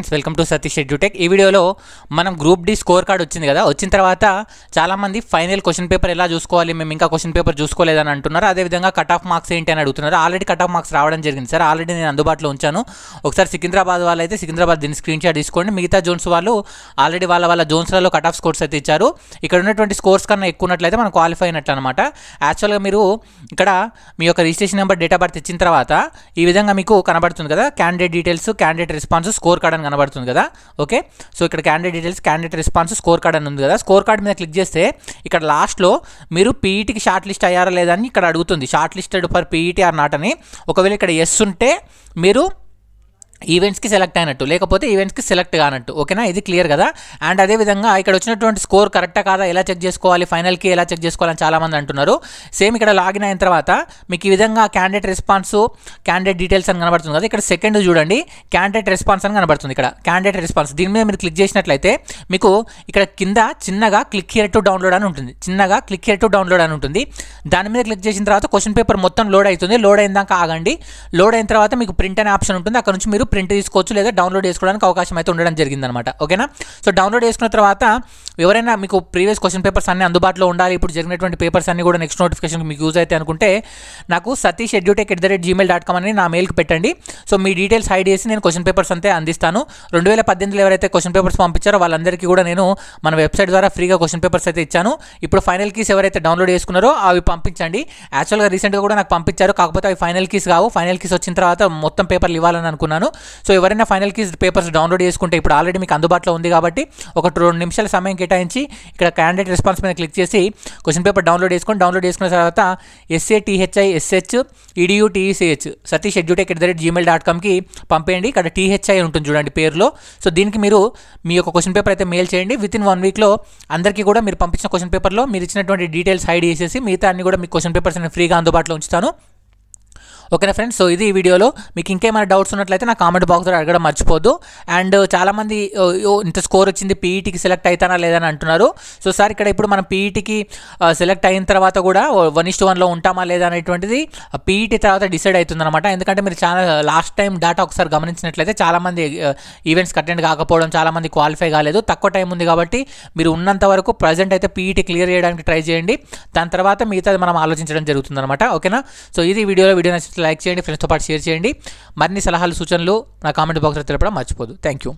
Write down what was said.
friends welcome to Satish Edutech ఈ వీడియోలో మనం గ్రూప్ డి స్కోర్ కార్డ్ వచ్చింది కదా వచ్చిన తర్వాత చాలామంది ఫైనల్ క్వశ్చన్ పేపర్ ఎలా చూసుకోవాలి మేము ఇంకా క్వశ్చన్ పేపర్ చూసుకోలేదని అంటున్నారు అదేవిధంగా కట్ ఆఫ్ మార్క్స్ ఏంటి అని అడుగుతున్నారు ఆల్రెడీ కట్ ఆఫ్ మార్క్స్ రావడం జరిగింది సార్ ఆల్రెడీ నేను అందుబాటులో ఉంచాను ఒకసారి సికింద్రాబాద్ వాళ్ళు అయితే సికింద్రాబాద్ దీన్ని స్క్రీన్ షాట్ తీసుకోండి మిగతా జోన్స్ వాళ్ళు ఆల్రెడీ వాళ్ళ వాళ్ళ జోన్స్లలో కట్ ఆఫ్ స్కోర్స్ అయితే ఇచ్చారు ఇక్కడ ఉన్నటువంటి స్కోర్స్ కన్నా ఎక్కువ ఉన్నట్లయితే మనం క్వాలిఫై అయినట్లు అనమాట యాక్చువల్గా మీరు ఇక్కడ మీ యొక్క registration number date of birth ఇచ్చిన తర్వాత ఈ విధంగా మీకు కనబడుతుంది కదా candidate details candidate response score card అని కనబడుతుంది కదా ఓకే సో ఇక్కడ candidate details candidate response score card అని ఉంది కదా స్కోర్ కార్డ్ మీద క్లిక్ చేస్తే ఇక్కడ లాస్ట్లో మీరు పీఈటీకి షార్ట్ లిస్ట్ అయ్యారా లేదా అని ఇక్కడ అడుగుతుంది shortlisted for PET or not అని ఒకవేళ ఇక్కడ ఎస్ ఉంటే మీరు ఈవెంట్స్కి సెలెక్ట్ అయినట్టు లేకపోతే ఈవెంట్స్కి సెలెక్ట్ కానట్టు ఓకేనా ఇది క్లియర్ కదా అండ్ అదేవిధంగా ఇక్కడ వచ్చినటువంటి స్కోర్ కరెక్టా కాదా ఎలా చెక్ చేసుకోవాలి ఫైనల్కి ఎలా చెక్ చేసుకోవాలని చాలామంది అంటున్నారు సేమ్ ఇక్కడ లాగిన్ అయిన తర్వాత మీకు ఈ విధంగా క్యాండిడేట్ రెస్పాన్స్ క్యాండిడేట్ డీటెయిల్స్ అని కనబడుతుంది కదా ఇక్కడ సెకండ్ చూడండి క్యాండిడేట్ రెస్పాన్స్ అని కనబడుతుంది ఇక్కడ క్యాండిడేట్ రెస్పాన్స్ దీని మీద మీరు క్లిక్ చేసినట్లయితే మీకు ఇక్కడ కింద చిన్నగా క్లిక్ హియర్ టు డౌన్లోడ్ అని ఉంటుంది చిన్నగా క్లిక్ హియర్ టు డౌన్లోడ్ అని ఉంటుంది దాని మీద క్లిక్ చేసిన తర్వాత క్వశ్చన్ పేపర్ మొత్తం లోడ్ అవుతుంది లోడ్ అయిన దాకా ఆగండి లోడ్ అయిన తర్వాత మీకు ప్రింట్ అనే ఆప్షన్ ఉంటుంది అక్కడ నుంచి మీరు ప్రింట్ తీసుకోవచ్చు లేదా డౌన్లోడ్ చేసుకోవడానికి అవకాశం అయితే ఉండడం జరిగిందనమాట ఓకేనా సో డౌన్లోడ్ చేసుకున్న తర్వాత ఎవరైనా మీకు ప్రీవియస్ క్వశ్చన్ పేపర్స్ అన్ని అందుబాటులో ఉండాలి ఇప్పుడు జరిగినటువంటి పేపర్స్ అన్ని కూడా నెక్స్ట్ నోటిఫికేషన్ మీకు యూజ్ అయితే అనుకుంటే నాకు Satish Edutech at the rate Gmail dot com అని నా మెయిల్కి పెట్టండి సో మీ డీటెయిల్స్ హైడ్ చేసి నేను క్వశ్చన్ పేపర్స్ అంతే అందిస్తాను రెండు వేల పద్దెనిమిదిలో ఎవరైతే క్వశ్చన్ పేపర్స్ పంపించారో వాళ్ళందరికీ కూడా నేను మన వెబ్సైట్ ద్వారా ఫ్రీగా క్వశ్చన్ పేపర్స్ అయితే ఇచ్చాను ఇప్పుడు ఫైనల్ కీస్ ఎవరైతే డౌన్లోడ్ చేసుకున్నారో అవి పంపించండి యాక్చువల్గా రీసెంట్గా కూడా నాకు పంపించారు కాకపోతే అవి ఫైనల్ కీస్ కావు ఫైనల్ కీస్ వచ్చిన తర్వాత మొత్తం పేపర్లు ఇవ్వాలని అనుకున్నాను సో ఎవరైనా ఫైనల్ కీస్ పేపర్స్ డౌన్లోడ్ చేసుకుంటే ఇప్పుడు ఆల్రెడీ మీకు అందుబాటులో ఉంది కాబట్టి ఒక రెండు నిమిషాల సమయం కేటాయించి ఇక్కడ క్యాండిడేట్ రెస్పాన్స్ మీద క్లిక్ చేసి క్వశ్చన్ పేపర్ డౌన్లోడ్ చేసుకొని డౌన్లోడ్ చేసుకున్న తర్వాత S A T H I S H E D U T E C H Satish Edutech at the rate Gmail dot కామ్కి పంపేయండి ఇక్కడ టీహెచ్ఐ ఉంటుంది చూడండి పేరులో సో దీనికి మీరు మీ యొక్క క్వశ్చన్ పేపర్ అయితే మెయిల్ చేయండి విత్ ఇన్ వన్ వీక్లో అందరికీ కూడా మీరు పంపించిన క్వశ్చన్ పేపర్లో మీరు ఇచ్చినటువంటి డీటెయిల్స్ హైడ్ చేసేసి మిగతా అన్ని కూడా మీ క్వశ్చన్ పేపర్స్ నేను ఫ్రీగా అందుబాటులో ఉంచుతాను ఓకేనా ఫ్రెండ్స్ సో ఇది ఈ వీడియోలో మీకు ఇంకేమైనా డౌట్స్ ఉన్నట్లయితే నా కామెంట్ బాక్స్లో అడగడం మర్చిపోద్దు అండ్ చాలామంది ఇంత స్కోర్ వచ్చింది పీఈటీకి సెలెక్ట్ అవుతానా లేదని అంటున్నారు సో సార్ ఇక్కడ ఇప్పుడు మనం పీఈటీకి సెలెక్ట్ అయిన తర్వాత కూడా వన్ ఇస్ట్ వన్లో ఉంటామా లేదా అనేటువంటిది పీఈటీ తర్వాత డిసైడ్ అవుతుంది అనమాట ఎందుకంటే మీరు చాలా లాస్ట్ టైం డాటా ఒకసారి గమనించినట్లయితే చాలామంది ఈవెంట్స్ అటెండ్ కాకపోవడం చాలామంది క్వాలిఫై కాలేదు తక్కువ టైం ఉంది కాబట్టి మీరు ఉన్నంత వరకు ప్రజెంట్ అయితే పీఈటీ క్లియర్ చేయడానికి ట్రై చేయండి దాని తర్వాత మిగతాది మనం ఆలోచించడం జరుగుతుంది అనమాట ఓకేనా సో ఇది వీడియోలో వీడియో నచ్చిన లైక్ చేయండి ఫ్రెండ్స్తో పాటు షేర్ చేయండి మరిన్ని సలహాలు సూచనలు నా కామెంట్ బాక్స్లో తెలపడం మర్చిపోదు థ్యాంక్ యూ